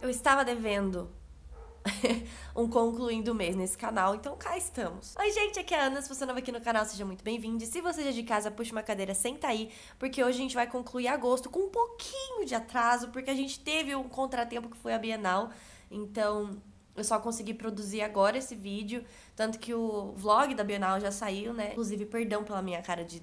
Eu estava devendo um concluindo mês nesse canal, então cá estamos. Oi gente, aqui é a Ana, se você é novo aqui no canal, seja muito bem-vindo. Se você já é de casa, puxa uma cadeira, senta aí, porque hoje a gente vai concluir agosto com um pouquinho de atraso, porque a gente teve um contratempo que foi a Bienal, então eu só consegui produzir agora esse vídeo, tanto que o vlog da Bienal já saiu, né? Inclusive, perdão pela minha cara de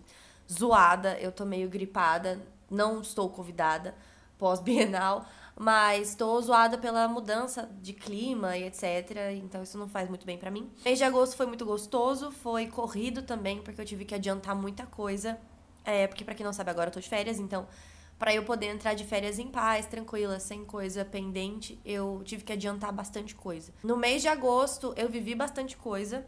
zoada, eu tô meio gripada, não estou convidada pós-Bienal, mas estou zoada pela mudança de clima e etc. Então isso não faz muito bem para mim. Mês de agosto foi muito gostoso, foi corrido também, porque eu tive que adiantar muita coisa. É, porque para quem não sabe agora eu tô de férias, então para eu poder entrar de férias em paz, tranquila, sem coisa pendente, eu tive que adiantar bastante coisa. No mês de agosto eu vivi bastante coisa.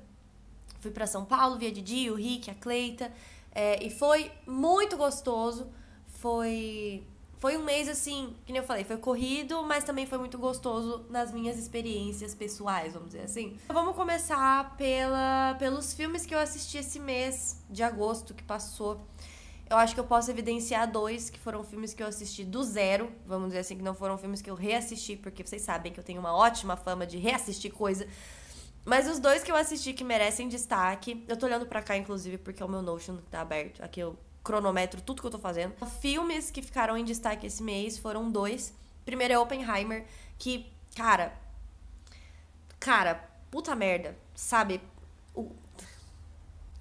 Fui para São Paulo, via Didi, o Rick, a Cleita, é, e foi muito gostoso. Foi foi um mês assim, que nem eu falei, foi corrido, mas também foi muito gostoso nas minhas experiências pessoais, vamos dizer assim. Então, vamos começar pela, pelos filmes que eu assisti esse mês de agosto que passou. Eu acho que eu posso evidenciar dois que foram filmes que eu assisti do zero, vamos dizer assim, que não foram filmes que eu reassisti, porque vocês sabem que eu tenho uma ótima fama de reassistir coisa. Mas os dois que eu assisti que merecem destaque, eu tô olhando para cá inclusive porque o meu Notion tá aberto. Aqui eu cronometro tudo que eu tô fazendo. Filmes que ficaram em destaque esse mês foram dois. Primeiro é Oppenheimer, que, cara. Cara, puta merda, sabe? O...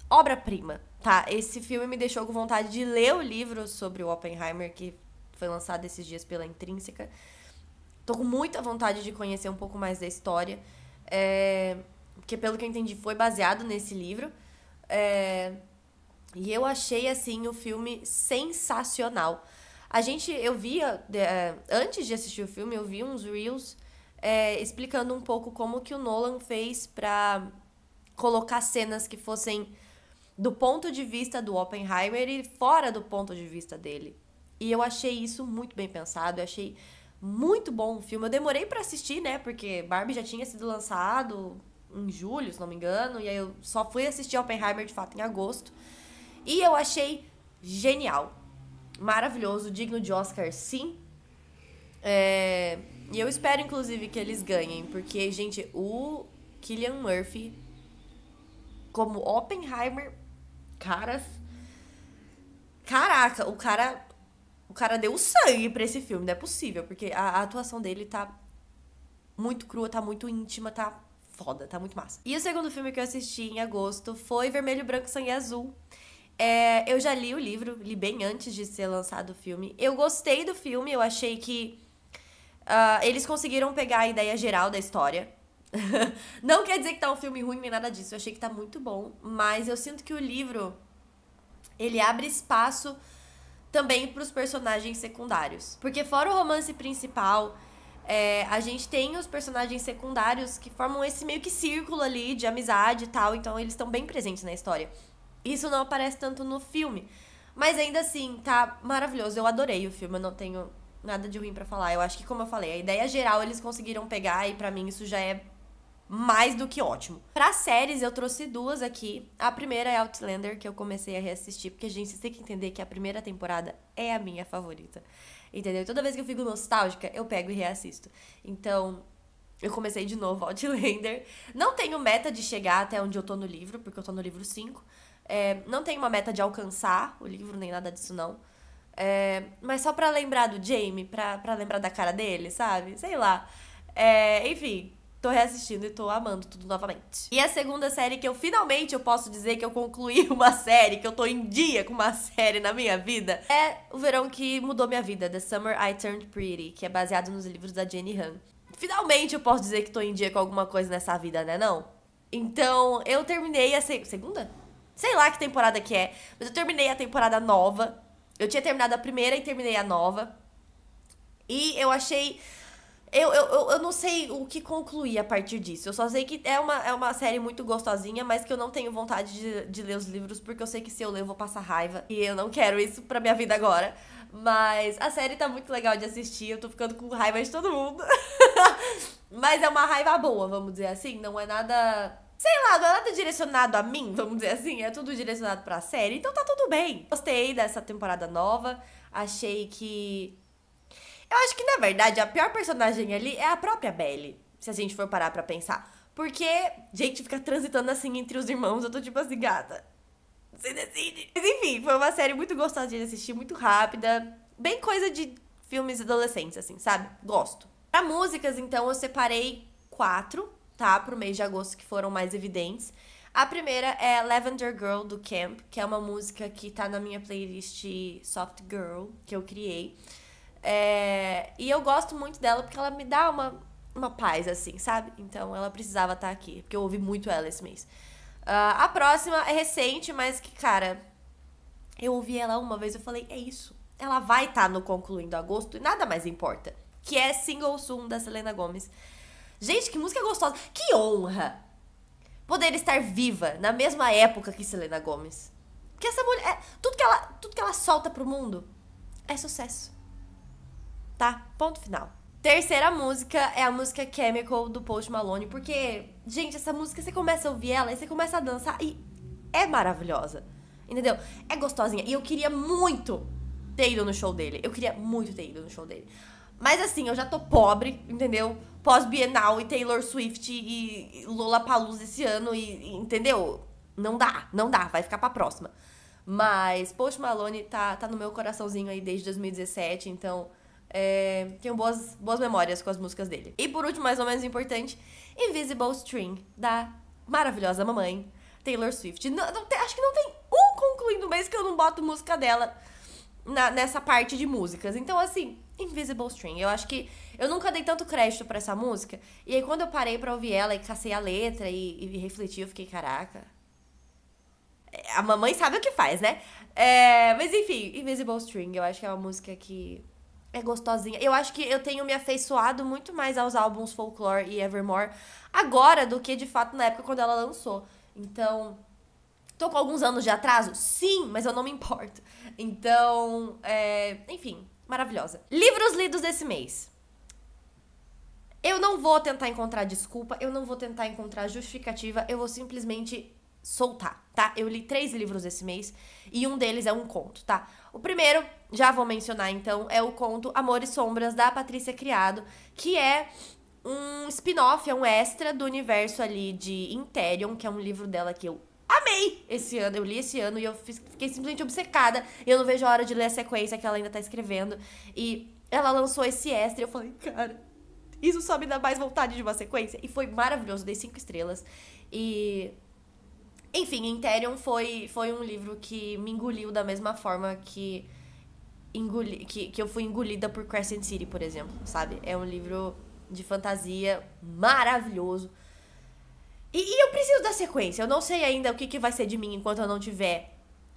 Obra-prima, tá? Esse filme me deixou com vontade de ler o livro sobre o Oppenheimer, que foi lançado esses dias pela Intrínseca. Tô com muita vontade de conhecer um pouco mais da história. É... Porque, pelo que eu entendi, foi baseado nesse livro. É... E eu achei assim o filme sensacional. A gente, eu via, é, antes de assistir o filme, eu vi uns reels é, explicando um pouco como que o Nolan fez para colocar cenas que fossem do ponto de vista do Oppenheimer e fora do ponto de vista dele. E eu achei isso muito bem pensado, eu achei muito bom o filme. Eu demorei para assistir, né? Porque Barbie já tinha sido lançado em julho, se não me engano, e aí eu só fui assistir Oppenheimer de fato em agosto. E eu achei genial. Maravilhoso, digno de Oscar, sim. É... E eu espero, inclusive, que eles ganhem, porque, gente, o Killian Murphy, como Oppenheimer, caras. Caraca, o cara. O cara deu sangue pra esse filme, não é possível, porque a, a atuação dele tá muito crua, tá muito íntima, tá foda, tá muito massa. E o segundo filme que eu assisti em agosto foi Vermelho, Branco, Sangue Azul. É, eu já li o livro, li bem antes de ser lançado o filme. Eu gostei do filme, eu achei que uh, eles conseguiram pegar a ideia geral da história. Não quer dizer que tá um filme ruim nem nada disso, eu achei que tá muito bom, mas eu sinto que o livro ele abre espaço também para os personagens secundários. Porque fora o romance principal, é, a gente tem os personagens secundários que formam esse meio que círculo ali de amizade e tal, então eles estão bem presentes na história. Isso não aparece tanto no filme. Mas ainda assim, tá maravilhoso. Eu adorei o filme, eu não tenho nada de ruim para falar. Eu acho que, como eu falei, a ideia geral eles conseguiram pegar e para mim isso já é mais do que ótimo. Para séries eu trouxe duas aqui. A primeira é Outlander, que eu comecei a reassistir, porque a gente tem que entender que a primeira temporada é a minha favorita. Entendeu? Toda vez que eu fico nostálgica, eu pego e reassisto. Então, eu comecei de novo Outlander. Não tenho meta de chegar até onde eu tô no livro, porque eu tô no livro 5. É, não tem uma meta de alcançar o livro, nem nada disso, não. É, mas só para lembrar do Jamie, pra, pra lembrar da cara dele, sabe? Sei lá. É, enfim, tô reassistindo e tô amando tudo novamente. E a segunda série que eu finalmente eu posso dizer que eu concluí uma série, que eu tô em dia com uma série na minha vida, é O Verão que Mudou Minha Vida, The Summer I Turned Pretty, que é baseado nos livros da Jenny Han. Finalmente eu posso dizer que tô em dia com alguma coisa nessa vida, né não? Então, eu terminei a se segunda? Sei lá que temporada que é, mas eu terminei a temporada nova. Eu tinha terminado a primeira e terminei a nova. E eu achei. Eu, eu, eu não sei o que concluir a partir disso. Eu só sei que é uma, é uma série muito gostosinha, mas que eu não tenho vontade de, de ler os livros, porque eu sei que se eu ler eu vou passar raiva. E eu não quero isso pra minha vida agora. Mas a série tá muito legal de assistir, eu tô ficando com raiva de todo mundo. mas é uma raiva boa, vamos dizer assim. Não é nada Sei lá, não é nada direcionado a mim, vamos dizer assim, é tudo direcionado pra série, então tá tudo bem. Gostei dessa temporada nova, achei que. Eu acho que na verdade a pior personagem ali é a própria Belle, se a gente for parar pra pensar. Porque gente fica transitando assim entre os irmãos, eu tô tipo assim, gata. Você decide. Mas enfim, foi uma série muito gostosa de assistir, muito rápida. Bem coisa de filmes adolescentes, assim, sabe? Gosto. Pra músicas, então, eu separei quatro tá? Pro mês de agosto que foram mais evidentes. A primeira é Lavender Girl do Camp, que é uma música que tá na minha playlist Soft Girl, que eu criei. É... E eu gosto muito dela porque ela me dá uma, uma paz, assim, sabe? Então ela precisava estar tá aqui, porque eu ouvi muito ela esse mês. Uh, a próxima é recente, mas que, cara, eu ouvi ela uma vez eu falei, é isso. Ela vai estar tá no Concluindo Agosto e nada mais importa. Que é Single Soon da Selena Gomes Gente, que música gostosa. Que honra poder estar viva na mesma época que Selena Gomes. Porque essa mulher, é, tudo que ela, tudo que ela solta pro mundo é sucesso. Tá? Ponto final. Terceira música é a música Chemical do Post Malone, porque, gente, essa música você começa a ouvir ela e você começa a dançar e é maravilhosa. Entendeu? É gostosinha. E eu queria muito ter ido no show dele. Eu queria muito ter ido no show dele. Mas assim, eu já tô pobre, entendeu? Pós-Bienal e Taylor Swift e, e Lola Paluz esse ano, e, e, entendeu? Não dá, não dá, vai ficar pra próxima. Mas Post Malone tá, tá no meu coraçãozinho aí desde 2017, então é, tenho boas, boas memórias com as músicas dele. E por último, mais ou menos importante, Invisible String, da maravilhosa mamãe Taylor Swift. Não, não acho que não tem um concluindo mês que eu não boto música dela na, nessa parte de músicas. Então, assim, Invisible String. Eu acho que eu nunca dei tanto crédito para essa música. E aí quando eu parei para ouvir ela e cacei a letra e, e refleti, eu fiquei, caraca. A mamãe sabe o que faz, né? É, mas enfim, Invisible String, eu acho que é uma música que é gostosinha. Eu acho que eu tenho me afeiçoado muito mais aos álbuns Folklore e Evermore agora do que de fato na época quando ela lançou. Então, tô com alguns anos de atraso? Sim, mas eu não me importo. Então, é, enfim, maravilhosa. Livros lidos desse mês. Eu não vou tentar encontrar desculpa, eu não vou tentar encontrar justificativa, eu vou simplesmente soltar, tá? Eu li três livros esse mês e um deles é um conto, tá? O primeiro, já vou mencionar então, é o conto Amor e Sombras da Patrícia Criado, que é um spin-off, é um extra do universo ali de Interion, que é um livro dela que eu adorei esse ano. Eu li esse ano e eu fiquei simplesmente obcecada. Eu não vejo a hora de ler a sequência que ela ainda tá escrevendo. E ela lançou esse extra e eu falei, cara, isso só me dá mais vontade de uma sequência. E foi maravilhoso, dei cinco estrelas. E. Enfim, Interion foi, foi um livro que me engoliu da mesma forma que, engoli, que, que eu fui engolida por Crescent City, por exemplo, sabe? É um livro de fantasia maravilhoso e, e, eu preciso da sequência. Eu não sei ainda o que, que vai ser de mim enquanto eu não tiver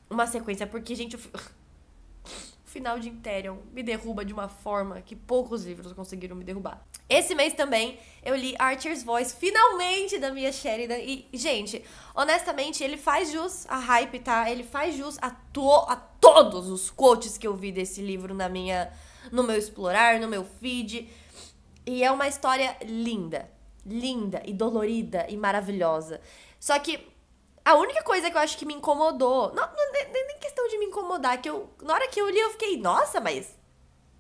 uma sequência. Porque, gente, o, o final de Interion me derruba de uma forma que poucos livros conseguiram me derrubar. Esse mês também eu li Archer's Voice, finalmente, da Mia Sheridan. E, gente, honestamente, ele faz jus a hype, tá? Ele faz jus a, to a todos os quotes que eu vi desse livro na minha, no meu explorar, no meu feed. E é uma história linda linda e dolorida e maravilhosa. Só que a única coisa que eu acho que me incomodou, não, não nem questão de me incomodar, que eu na hora que eu li eu fiquei, nossa, mas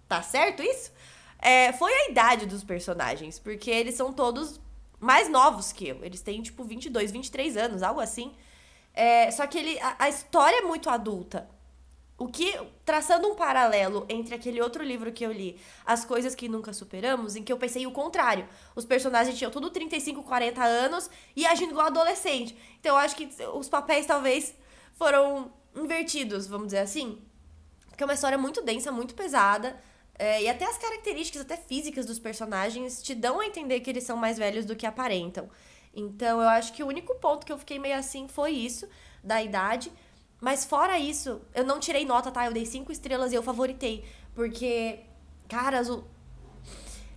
tá certo isso? É, foi a idade dos personagens, porque eles são todos mais novos que eu. Eles têm tipo 22, 23 anos, algo assim. É, só que ele, a, a história é muito adulta. O que, traçando um paralelo entre aquele outro livro que eu li, As Coisas Que Nunca Superamos, em que eu pensei o contrário. Os personagens tinham tudo 35, 40 anos e agindo igual adolescente. Então eu acho que os papéis talvez foram invertidos, vamos dizer assim. Porque é uma história muito densa, muito pesada. É, e até as características, até físicas dos personagens, te dão a entender que eles são mais velhos do que aparentam. Então eu acho que o único ponto que eu fiquei meio assim foi isso, da idade. Mas fora isso, eu não tirei nota, tá? Eu dei cinco estrelas e eu favoritei. Porque, cara, o...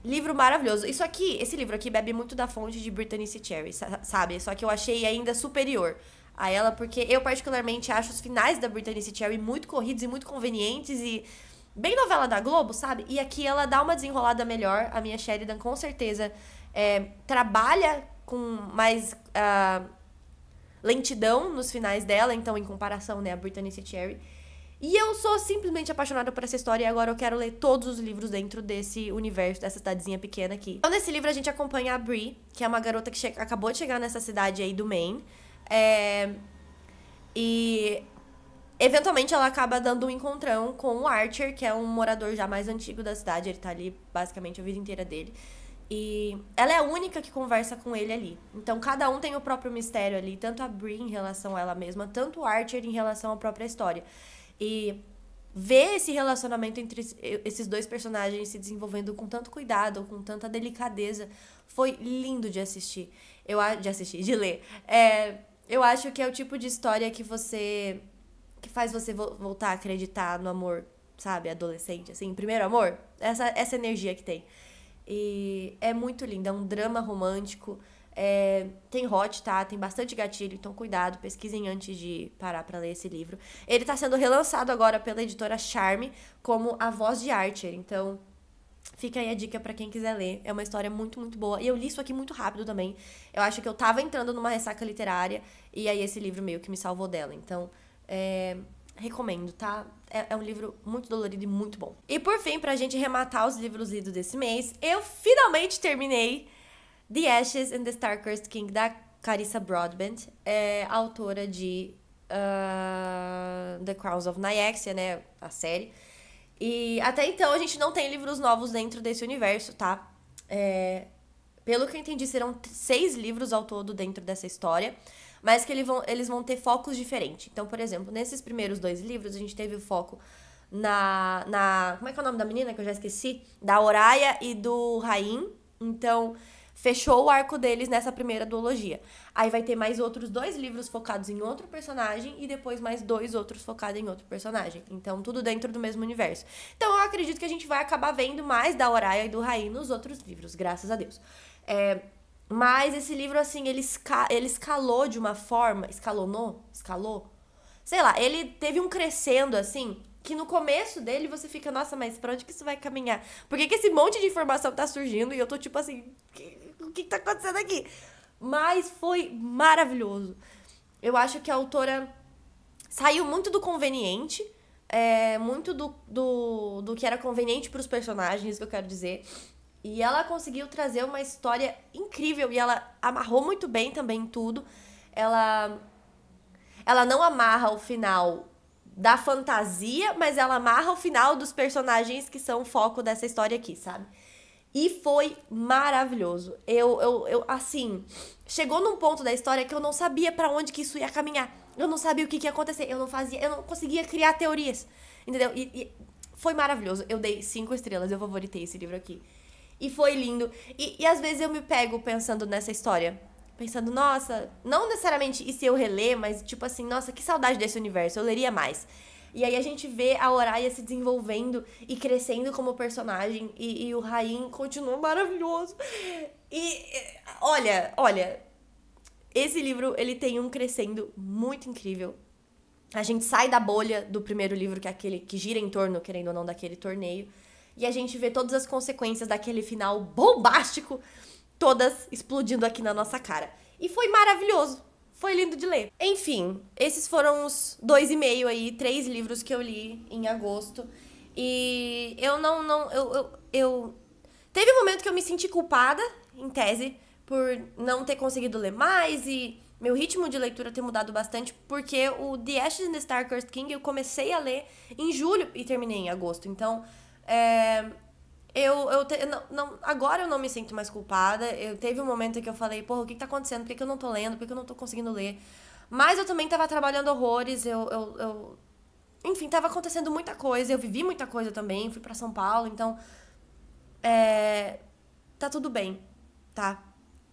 Livro maravilhoso. Isso aqui, esse livro aqui bebe muito da fonte de Brittany C. Cherry, sabe? Só que eu achei ainda superior a ela, porque eu particularmente acho os finais da Brittany C. Cherry muito corridos e muito convenientes e bem novela da Globo, sabe? E aqui ela dá uma desenrolada melhor. A minha Sheridan, com certeza, é, trabalha com mais... Uh, lentidão nos finais dela, então em comparação, né, a Brittany C. Cherry. E eu sou simplesmente apaixonada por essa história e agora eu quero ler todos os livros dentro desse universo, dessa cidadezinha pequena aqui. Então, nesse livro a gente acompanha a Brie, que é uma garota que acabou de chegar nessa cidade aí do Maine. É... E eventualmente ela acaba dando um encontrão com o Archer, que é um morador já mais antigo da cidade, ele tá ali basicamente a vida inteira dele. E ela é a única que conversa com ele ali. Então cada um tem o próprio mistério ali, tanto a Brie em relação a ela mesma, tanto o Archer em relação à própria história. E ver esse relacionamento entre esses dois personagens se desenvolvendo com tanto cuidado, com tanta delicadeza, foi lindo de assistir. Eu de assistir, de ler. É, eu acho que é o tipo de história que você que faz você voltar a acreditar no amor, sabe, adolescente assim, primeiro amor, essa essa energia que tem. E é muito lindo, é um drama romântico. É, tem hot, tá? Tem bastante gatilho, então cuidado, pesquisem antes de parar para ler esse livro. Ele tá sendo relançado agora pela editora Charme como A Voz de Archer, então Fica aí a dica para quem quiser ler. É uma história muito, muito boa. E eu li isso aqui muito rápido também. Eu acho que eu tava entrando numa ressaca literária e aí esse livro meio que me salvou dela. Então, é... Recomendo, tá? É, é, um livro muito dolorido e muito bom. E por fim, pra gente rematar os livros lidos desse mês, eu finalmente terminei The Ashes and the Star-Cursed King, da Carissa Broadbent, é, autora de uh, The Crowns of Nyaxia, né? A série. E até então a gente não tem livros novos dentro desse universo, tá? É, pelo que eu entendi, serão seis livros ao todo dentro dessa história mas que eles vão, eles vão ter focos diferentes. Então, por exemplo, nesses primeiros dois livros, a gente teve o foco na, na. Como é que é o nome da menina que eu já esqueci? Da Oraia e do Rain. Então, fechou o arco deles nessa primeira duologia. Aí vai ter mais outros dois livros focados em outro personagem e depois mais dois outros focados em outro personagem. Então, tudo dentro do mesmo universo. Então, eu acredito que a gente vai acabar vendo mais da Oraia e do Raí nos outros livros, graças a Deus. É, mas esse livro, assim, ele, esca ele escalou de uma forma. Escalonou? Escalou? Sei lá, ele teve um crescendo, assim, que no começo dele você fica, nossa, mas pra onde que isso vai caminhar? Por que, que esse monte de informação tá surgindo e eu tô tipo assim, o que, que, tá acontecendo aqui? Mas foi maravilhoso. Eu acho que a autora saiu muito do conveniente, é, muito do, do, do que era conveniente para os personagens, que eu quero dizer. E ela conseguiu trazer uma história incrível e ela amarrou muito bem também em tudo. Ela ela não amarra o final da fantasia, mas ela amarra o final dos personagens que são o foco dessa história aqui, sabe? E foi maravilhoso. Eu, eu, eu assim, chegou num ponto da história que eu não sabia para onde que isso ia caminhar. Eu não sabia o que, que ia acontecer. Eu não fazia, eu não conseguia criar teorias. Entendeu? E, e foi maravilhoso. Eu dei cinco estrelas, eu favoritei esse livro aqui. E foi lindo. E, e às vezes eu me pego pensando nessa história. Pensando, nossa, não necessariamente e se eu reler, mas tipo assim, nossa, que saudade desse universo, eu leria mais. E aí a gente vê a Oraia se desenvolvendo e crescendo como personagem. E, e o Rain continua maravilhoso. E olha, olha, esse livro ele tem um crescendo muito incrível. A gente sai da bolha do primeiro livro, que é aquele que gira em torno, querendo ou não, daquele torneio e a gente vê todas as consequências daquele final bombástico, todas explodindo aqui na nossa cara. E foi maravilhoso. Foi lindo de ler. Enfim, esses foram os dois e meio aí, três livros que eu li em agosto. E eu não. não eu, eu, eu... Teve um momento que eu me senti culpada, em tese, por não ter conseguido ler mais e meu ritmo de leitura ter mudado bastante, porque o The Ashes of the Star Cursed King eu comecei a ler em julho e terminei em agosto. Então, é, eu, eu, te, não, não, agora eu não me sinto mais culpada. Eu teve um momento que eu falei, porra, o que, que tá acontecendo? Por que, que eu não tô lendo? Por que, que eu não tô conseguindo ler? Mas eu também tava trabalhando horrores, eu, eu, eu, Enfim, tava acontecendo muita coisa, eu vivi muita coisa também, fui para São Paulo, então. É, tá tudo bem, tá?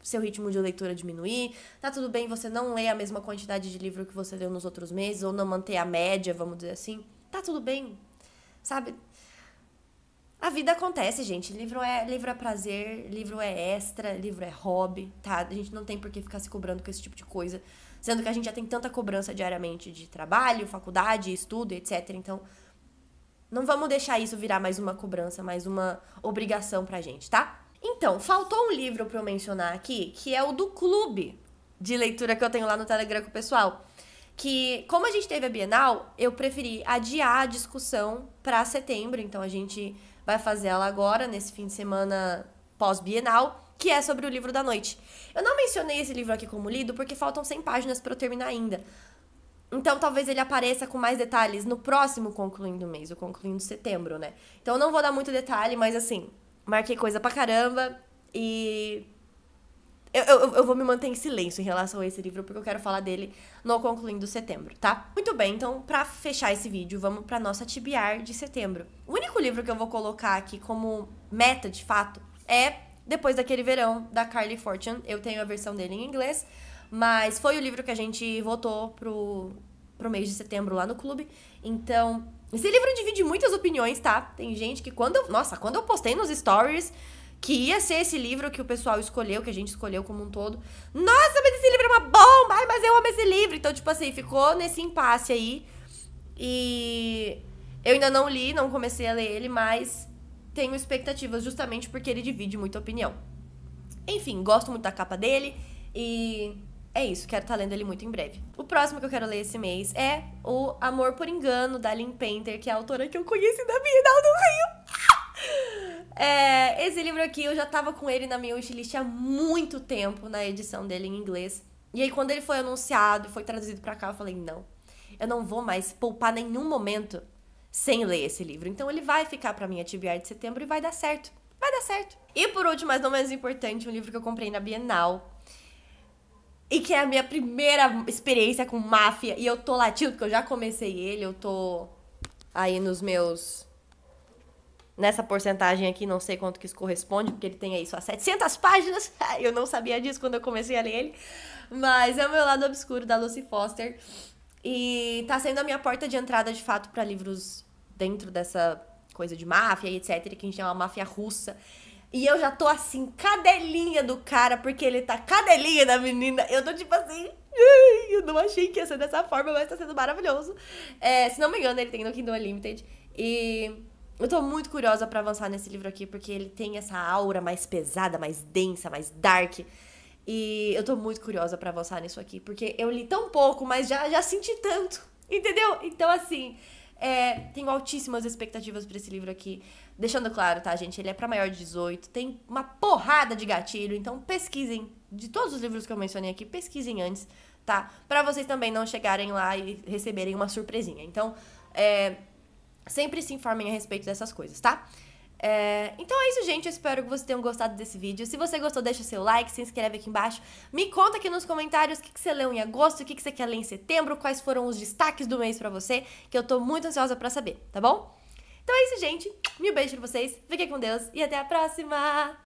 Seu ritmo de leitura diminuir, tá tudo bem você não ler a mesma quantidade de livro que você leu nos outros meses, ou não manter a média, vamos dizer assim. Tá tudo bem, sabe? A vida acontece, gente. Livro é, livro é prazer, livro é extra, livro é hobby, tá? A gente não tem por que ficar se cobrando com esse tipo de coisa. Sendo que a gente já tem tanta cobrança diariamente de trabalho, faculdade, estudo, etc. Então, não vamos deixar isso virar mais uma cobrança, mais uma obrigação pra gente, tá? Então, faltou um livro pra eu mencionar aqui, que é o do clube de leitura que eu tenho lá no Telegram com o pessoal que como a gente teve a Bienal, eu preferi adiar a discussão para setembro, então a gente vai fazer ela agora, nesse fim de semana pós-bienal, que é sobre o livro da noite. Eu não mencionei esse livro aqui como lido porque faltam 100 páginas para eu terminar ainda. Então talvez ele apareça com mais detalhes no próximo concluindo mês, o concluindo setembro, né? Então eu não vou dar muito detalhe, mas assim, marquei coisa pra caramba e eu, eu, eu, vou me manter em silêncio em relação a esse livro, porque eu quero falar dele no Concluindo Setembro, tá? Muito bem, então, pra fechar esse vídeo, vamos pra nossa TBR de setembro. O único livro que eu vou colocar aqui como meta, de fato, é Depois daquele Verão, da Carly Fortune. Eu tenho a versão dele em inglês, mas foi o livro que a gente votou pro, pro mês de setembro lá no clube. Então, esse livro divide muitas opiniões, tá? Tem gente que quando... nossa, quando eu postei nos stories que ia ser esse livro que o pessoal escolheu, que a gente escolheu como um todo. Nossa, mas esse livro é uma bomba! Ai, mas eu amo esse livro! Então, tipo assim, ficou nesse impasse aí. E eu ainda não li, não comecei a ler ele, mas tenho expectativas justamente porque ele divide muita opinião. Enfim, gosto muito da capa dele e é isso, quero estar tá lendo ele muito em breve. O próximo que eu quero ler esse mês é O Amor por Engano, da Lynn Painter, que é a autora que eu conheci da Bienal do Rio. É, esse livro aqui, eu já tava com ele na minha wishlist há muito tempo, na edição dele em inglês. E aí, quando ele foi anunciado e foi traduzido para cá, eu falei, não, eu não vou mais poupar nenhum momento sem ler esse livro. Então, ele vai ficar pra minha TBR de setembro e vai dar certo. Vai dar certo. E por último, mas não menos importante, um livro que eu comprei na Bienal, e que é a minha primeira experiência com máfia. E eu tô latindo, porque eu já comecei ele, eu tô aí nos meus nessa porcentagem aqui, não sei quanto que isso corresponde, porque ele tem aí só 700 páginas. Eu não sabia disso quando eu comecei a ler ele. Mas é o meu lado obscuro da Lucy Foster. E tá sendo a minha porta de entrada, de fato, para livros dentro dessa coisa de máfia e etc, que a gente chama máfia russa. E eu já tô assim, cadelinha do cara, porque ele tá cadelinha da menina. Eu tô tipo assim, eu não achei que ia ser dessa forma, mas tá sendo maravilhoso. É, se não me engano, ele tem no Kindle Unlimited. E eu tô muito curiosa para avançar nesse livro aqui, porque ele tem essa aura mais pesada, mais densa, mais dark. E eu tô muito curiosa para avançar nisso aqui, porque eu li tão pouco, mas já, já senti tanto, entendeu? Então, assim, é, tenho altíssimas expectativas para esse livro aqui. Deixando claro, tá, gente? Ele é para maior de 18, tem uma porrada de gatilho, então pesquisem. De todos os livros que eu mencionei aqui, pesquisem antes, tá? Para vocês também não chegarem lá e receberem uma surpresinha. Então, é, Sempre se informem a respeito dessas coisas, tá? É, então é isso, gente. Eu espero que vocês tenham gostado desse vídeo. Se você gostou, deixa seu like, se inscreve aqui embaixo. Me conta aqui nos comentários o que, que você leu em agosto, o que, que você quer ler em setembro, quais foram os destaques do mês para você, que eu tô muito ansiosa para saber, tá bom? Então é isso, gente. Mil beijo pra vocês, fiquem com Deus e até a próxima!